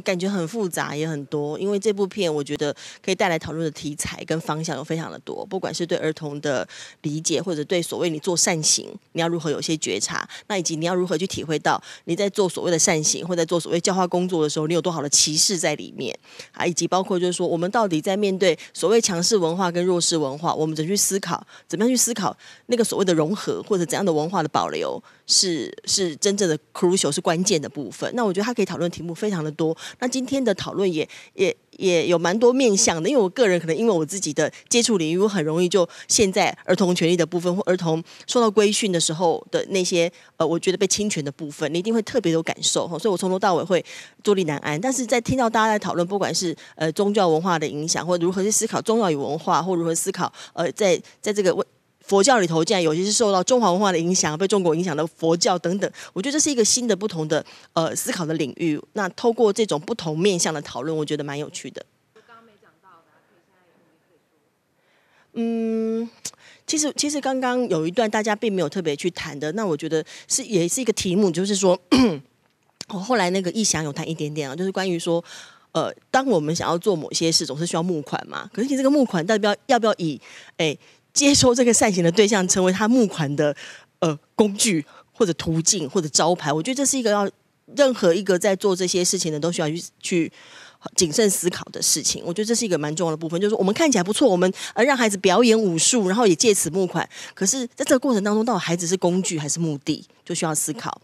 感觉很复杂，也很多，因为这部片我觉得可以带来讨论的题材跟方向有非常的多，不管是对儿童的理解，或者对所谓你做善行，你要如何有些觉察，那以及你要如何去体会到你在做所谓的善行，或在做所谓教化工作的时候，你有多好的歧视在里面啊，以及包括就是说我们到底在面对所谓强势文化跟弱势文化，我们怎么去思考，怎么样去思考那个所谓的融合，或者怎样的文化的保留是是真正的 crucial 是关键的部分。那我觉得他可以讨论题目非常的多。那今天的讨论也也也有蛮多面向的，因为我个人可能因为我自己的接触领域，我很容易就现在儿童权利的部分或儿童受到规训的时候的那些呃，我觉得被侵权的部分，你一定会特别有感受，所以我从头到尾会坐立难安。但是在听到大家在讨论，不管是呃宗教文化的影响，或如何去思考宗教与文化，或如何思考呃在在这个问。佛教里头，竟然有些是受到中华文化的影响，被中国影响的佛教等等，我觉得这是一个新的、不同的呃思考的领域。那透过这种不同面向的讨论，我觉得蛮有趣的。嗯，其实其实刚刚有一段大家并没有特别去谈的，那我觉得是也是一个题目，就是说，我后来那个逸想有谈一点点啊，就是关于说，呃，当我们想要做某些事，总是需要募款嘛。可是你这个募款，代表要要不要以，哎？接收这个善行的对象，成为他募款的呃工具或者途径或者招牌，我觉得这是一个要任何一个在做这些事情的都需要去去谨慎思考的事情。我觉得这是一个蛮重要的部分，就是我们看起来不错，我们呃让孩子表演武术，然后也借此募款，可是在这个过程当中，到底孩子是工具还是目的，就需要思考。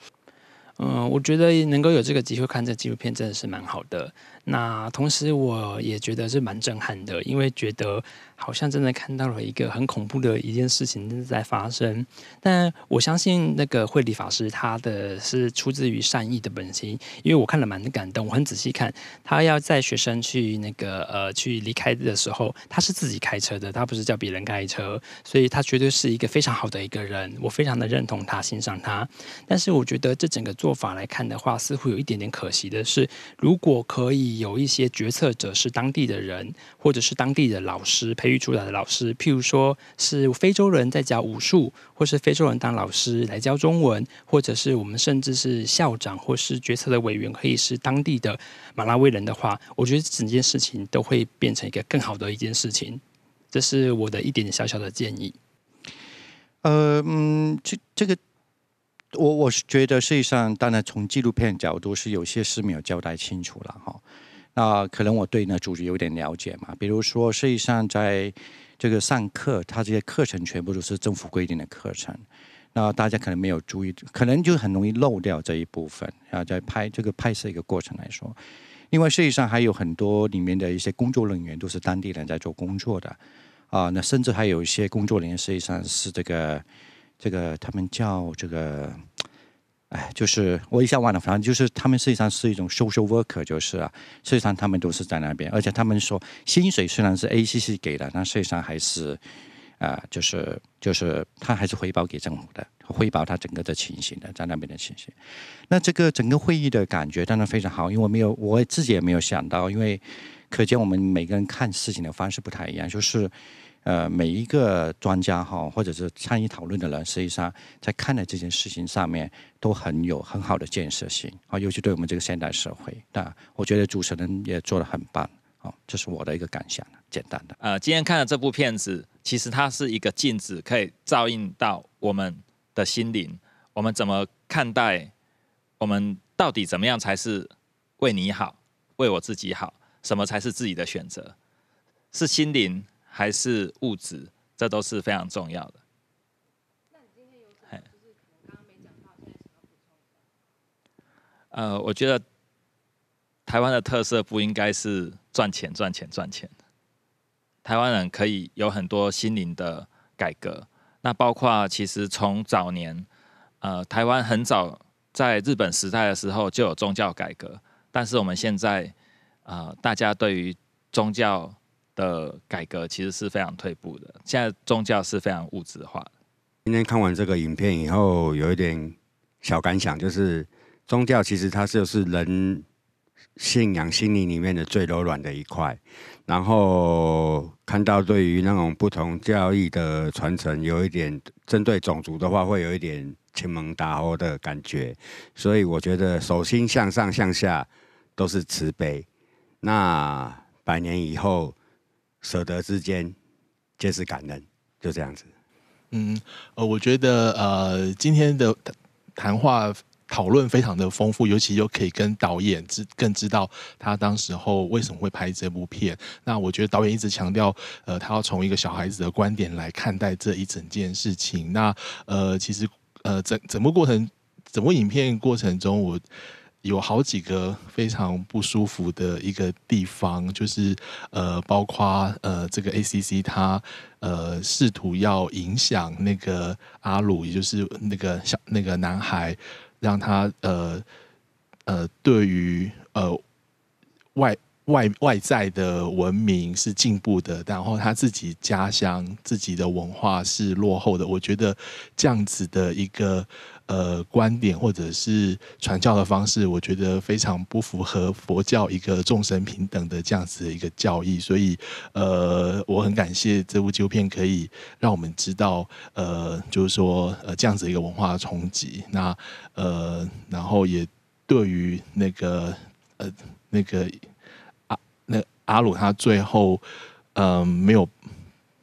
嗯，我觉得能够有这个机会看这纪录片，真的是蛮好的。那同时，我也觉得是蛮震撼的，因为觉得好像真的看到了一个很恐怖的一件事情正在发生。但我相信那个惠理法师，他的是出自于善意的本心，因为我看了蛮感动。我很仔细看，他要在学生去那个呃去离开的时候，他是自己开车的，他不是叫别人开车，所以他绝对是一个非常好的一个人。我非常的认同他，欣赏他。但是，我觉得这整个。做法来看的话，似乎有一点点可惜的是，如果可以有一些决策者是当地的人，或者是当地的老师培育出来的老师，譬如说是非洲人在教武术，或是非洲人当老师来教中文，或者是我们甚至是校长或是决策的委员可以是当地的马拉维人的话，我觉得整件事情都会变成一个更好的一件事情。这是我的一点点小小的建议。呃，嗯，这这个。我我是觉得，实际上，当然从纪录片角度是有些事没有交代清楚了哈。那可能我对那组织有点了解嘛，比如说，实际上在这个上课，他这些课程全部都是政府规定的课程，那大家可能没有注意，可能就很容易漏掉这一部分。后在拍这个拍摄一个过程来说，另外实际上还有很多里面的一些工作人员都是当地人在做工作的啊，那甚至还有一些工作人员实际上是这个。这个他们叫这个，哎，就是我一下忘了，反正就是他们实际上是一种 social worker，就是啊，实际上他们都是在那边，而且他们说薪水虽然是 ACC 给的，但事实上还是啊，就是就是他还是回报给政府的，回报他整个的情形的，在那边的情形。那这个整个会议的感觉当然非常好，因为我没有我自己也没有想到，因为可见我们每个人看事情的方式不太一样，就是。呃，每一个专家哈，或者是参与讨论的人，实际上在看待这件事情上面都很有很好的建设性啊，尤其对我们这个现代社会。那我觉得主持人也做得很棒啊，这是我的一个感想，简单的。呃，今天看的这部片子，其实它是一个镜子，可以照应到我们的心灵，我们怎么看待，我们到底怎么样才是为你好，为我自己好，什么才是自己的选择，是心灵。还是物质，这都是非常重要的。那你今天有呃，我觉得台湾的特色不应该是赚钱、赚钱、赚钱。台湾人可以有很多心灵的改革。那包括其实从早年，呃，台湾很早在日本时代的时候就有宗教改革，但是我们现在，呃，大家对于宗教。的改革其实是非常退步的。现在宗教是非常物质化的。今天看完这个影片以后，有一点小感想，就是宗教其实它就是人信仰心灵里面的最柔软的一块。然后看到对于那种不同教义的传承，有一点针对种族的话，会有一点亲门打后的感觉。所以我觉得手心向上向下都是慈悲。那百年以后。舍得之间，皆是感恩，就这样子。嗯，呃，我觉得呃，今天的谈话讨论非常的丰富，尤其又可以跟导演知更知道他当时候为什么会拍这部片。那我觉得导演一直强调，呃，他要从一个小孩子的观点来看待这一整件事情。那呃，其实呃，整整部过程，整部影片过程中，我。有好几个非常不舒服的一个地方，就是呃，包括呃，这个 A C C 它呃试图要影响那个阿鲁，也就是那个小那个男孩，让他呃呃对于呃外外外在的文明是进步的，然后他自己家乡自己的文化是落后的。我觉得这样子的一个。呃，观点或者是传教的方式，我觉得非常不符合佛教一个众生平等的这样子的一个教义。所以，呃，我很感谢这部纪录片可以让我们知道，呃，就是说，呃，这样子一个文化冲击。那，呃，然后也对于那个，呃，那个阿那阿鲁他最后，嗯，没有。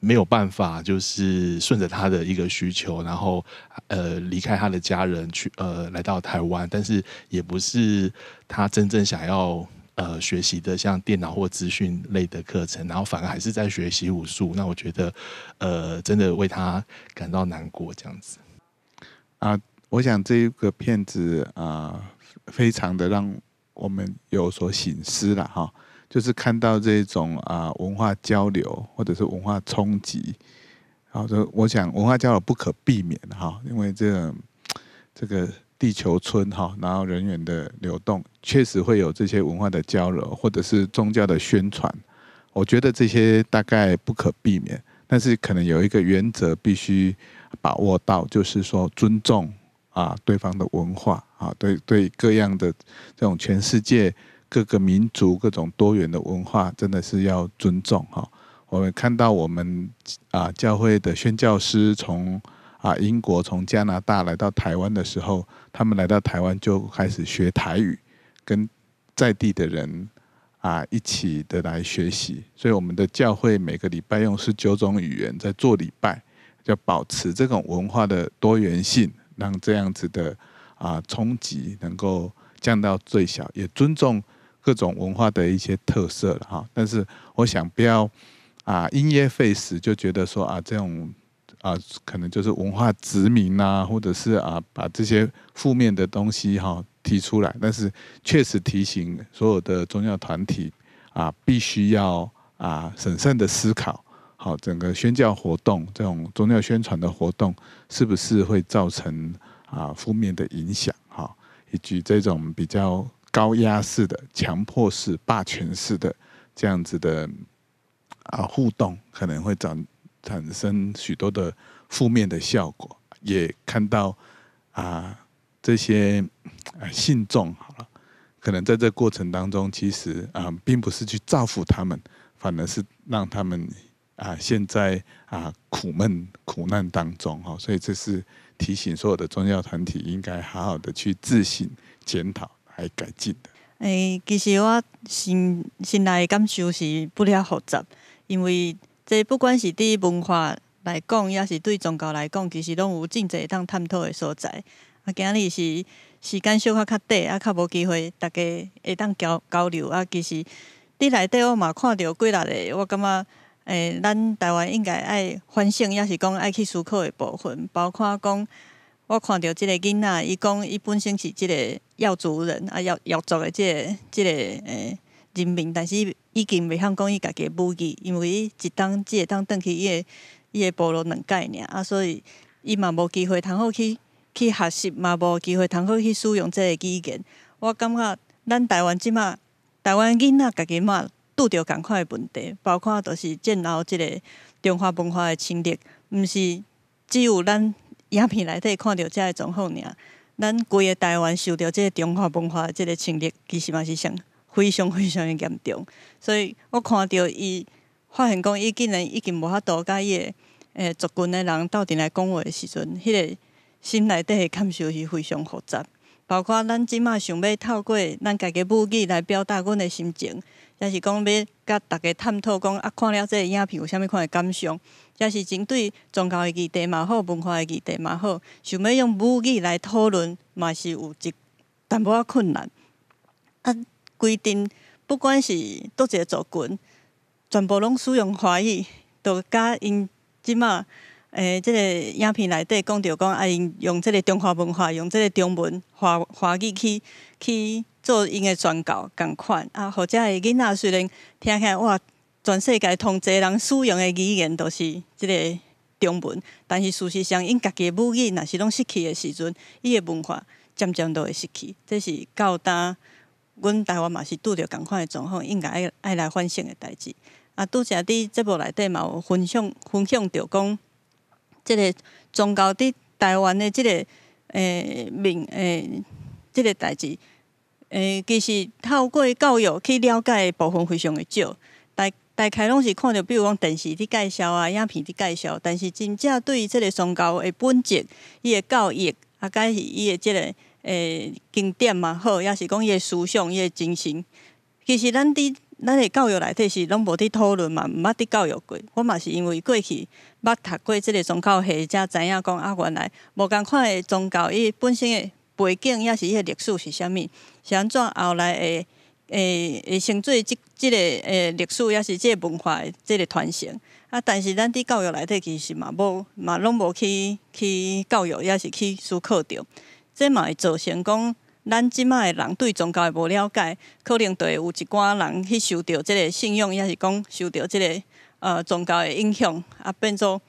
没有办法，就是顺着他的一个需求，然后呃离开他的家人去呃来到台湾，但是也不是他真正想要呃学习的，像电脑或资讯类的课程，然后反而还是在学习武术。那我觉得呃真的为他感到难过这样子。啊，我想这个片子啊非常的让我们有所醒思了哈。就是看到这种啊文化交流或者是文化冲击，然后我我想文化交流不可避免哈，因为这个、这个地球村哈，然后人员的流动确实会有这些文化的交流或者是宗教的宣传，我觉得这些大概不可避免，但是可能有一个原则必须把握到，就是说尊重啊对方的文化啊对对各样的这种全世界。各个民族、各种多元的文化，真的是要尊重哈。我们看到我们啊教会的宣教师从啊英国、从加拿大来到台湾的时候，他们来到台湾就开始学台语，跟在地的人啊一起的来学习。所以我们的教会每个礼拜用十九种语言在做礼拜，要保持这种文化的多元性，让这样子的啊冲击能够降到最小，也尊重。各种文化的一些特色了哈，但是我想不要啊，因噎废食就觉得说啊，这种啊，可能就是文化殖民呐，或者是啊，把这些负面的东西哈提出来，但是确实提醒所有的宗教团体啊，必须要啊，审慎的思考好整个宣教活动这种宗教宣传的活动是不是会造成啊负面的影响哈，以及这种比较。高压式的、强迫式、霸权式的这样子的啊互动，可能会产产生许多的负面的效果。也看到啊这些信众好了，可能在这过程当中，其实啊并不是去造福他们，反而是让他们啊现在啊苦闷苦难当中哈。所以这是提醒所有的宗教团体，应该好好的去自省检讨。还改进的。诶，其实我心心内感受是不了复杂，因为这不管是对文化来讲，抑是对宗教来讲，其实拢有真侪当探讨的所在。啊，今日是时间小可较短，啊，较无机会大家会当交交流。啊，其实你内底我嘛看着几大个，我感觉诶，咱台湾应该爱反省，抑是讲爱去思考的部分，包括讲。我看到即个囡仔，伊讲伊本身是即个瑶族人啊，瑶瑶族的个即个呃人民，但是已经袂晓讲伊家己母语，因为伊一当、即个当登去，伊个伊个部落两届尔啊，所以伊嘛无机会通好去去学习，嘛无机会通好去使用即个语言。我感觉咱台湾即马台湾囡仔家己嘛拄着共款的问题，包括都是电脑即个中华文化的侵略，毋是只有咱。影片内底看到遮个状况尔。咱规个台湾受到遮个中华文化遮个侵略，其实嘛是上非常非常的严重。所以我看到伊发现讲，伊竟然已经无法度甲伊个诶族群的人斗阵来讲话的时阵，迄个心内底的感受是非常复杂。包括咱即马想要透过咱家己母语来表达阮的心情，也是讲要甲逐个探讨，讲啊看了即个影片有啥物款的感想。也是针对宗教的议题嘛，好文化议题嘛，好，想要用母语来讨论，嘛是有一淡薄仔困难。啊，规定不管是倒一个族群，全部拢使用华语，都甲因即嘛，诶，即个影片内底讲着讲啊，用用即个中华文化，用即个中文华华语去去做因的传教，共款啊，或者囡仔虽然听来哇。全世界同侪人使用的语言都是即个中文，但是事实上，因家己母语若是拢失去的时阵，伊的文化渐渐都会失去。这是到当阮台湾嘛是拄着共款的状况，应该爱爱来反省的代志。啊，拄则伫节目内底嘛，有分享分享着讲，即个宗教伫台湾的即个诶命诶，即个代志诶，其实透过教育去了解的部分非常的少。大概拢是看到，比如讲电视的介绍啊、影片的介绍，但是真正对于即个宗教的本质、伊的教育啊，甲伊的即个诶经典嘛好，抑是讲伊的思想、伊的精神。其实咱伫咱的教育内底是拢无伫讨论嘛，毋捌伫教育过。我嘛是因为过去捌读过即个宗教，下才知影讲啊，原来无共看的宗教伊本身的背景，抑是伊的历史是物，是安怎后来诶。诶，诶，成做即即个诶历史，抑是即个文化，即个传承。啊，但是咱伫教育内底，其实嘛无，嘛拢无去去教育，抑是去思考着。即嘛会造成讲，咱即卖人对宗教无了解，可能会有一寡人去受着即个信仰，抑是讲受着即个呃宗教的影响，啊，变做。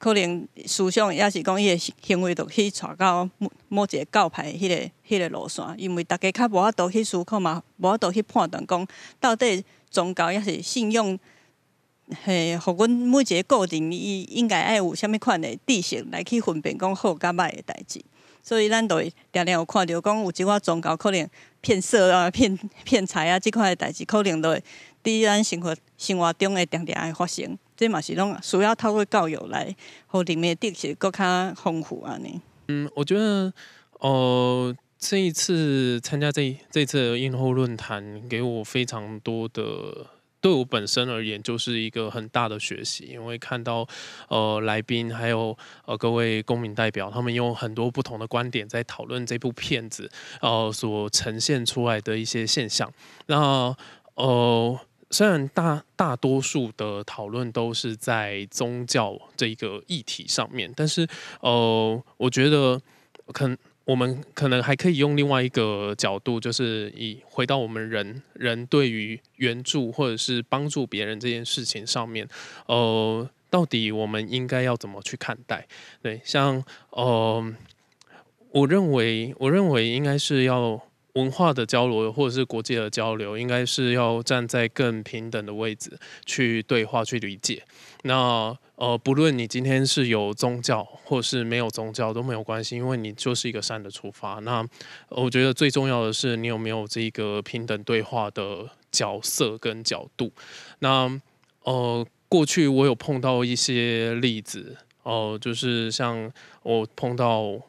可能思想也是讲伊的行为，就去带到某一个教派迄个迄个路线，因为大家较无法度去思考嘛，无法度去判断讲到底宗教也是信仰，嘿，互阮每一个个人伊应该爱有虾物款的知识来去分辨讲好甲歹的代志。所以咱都会常常有看到讲有一寡宗教可能骗色啊、骗骗财啊，即款的代志可能会伫咱生活生活中会常常会发生。这马戏弄啊，主要透过教游来和里面的地更加丰富啊！你嗯，我觉得哦，这一次参加这这次映后论坛，给我非常多的，对我本身而言就是一个很大的学习，因为看到呃来宾还有呃各位公民代表，他们用很多不同的观点在讨论这部片子，然所呈现出来的一些现象，然呃，哦。虽然大大多数的讨论都是在宗教这个议题上面，但是呃，我觉得可我们可能还可以用另外一个角度，就是以回到我们人人对于援助或者是帮助别人这件事情上面，呃，到底我们应该要怎么去看待？对，像呃，我认为我认为应该是要。文化的交流或者是国际的交流，应该是要站在更平等的位置去对话、去理解。那呃，不论你今天是有宗教或是没有宗教都没有关系，因为你就是一个善的出发。那我觉得最重要的是你有没有这个平等对话的角色跟角度。那呃，过去我有碰到一些例子，哦，就是像我碰到。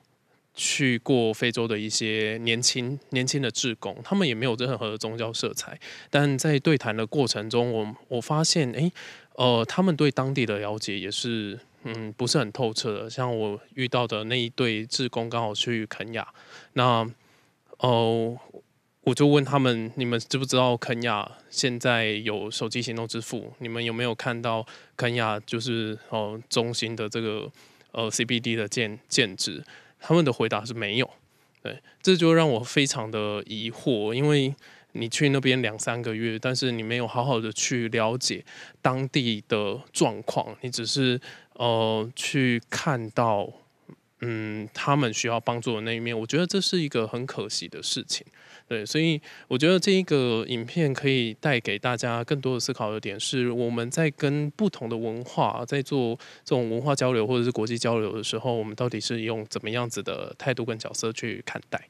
去过非洲的一些年轻年轻的志工，他们也没有任何的宗教色彩，但在对谈的过程中，我我发现，诶呃，他们对当地的了解也是，嗯，不是很透彻的。像我遇到的那一对志工，刚好去肯亚，那，呃，我就问他们，你们知不知道肯亚现在有手机行动支付？你们有没有看到肯亚就是哦中心的这个呃 CBD 的建建址？他们的回答是没有，对，这就让我非常的疑惑，因为你去那边两三个月，但是你没有好好的去了解当地的状况，你只是呃去看到。嗯，他们需要帮助的那一面，我觉得这是一个很可惜的事情。对，所以我觉得这一个影片可以带给大家更多的思考的点是，我们在跟不同的文化在做这种文化交流或者是国际交流的时候，我们到底是用怎么样子的态度跟角色去看待？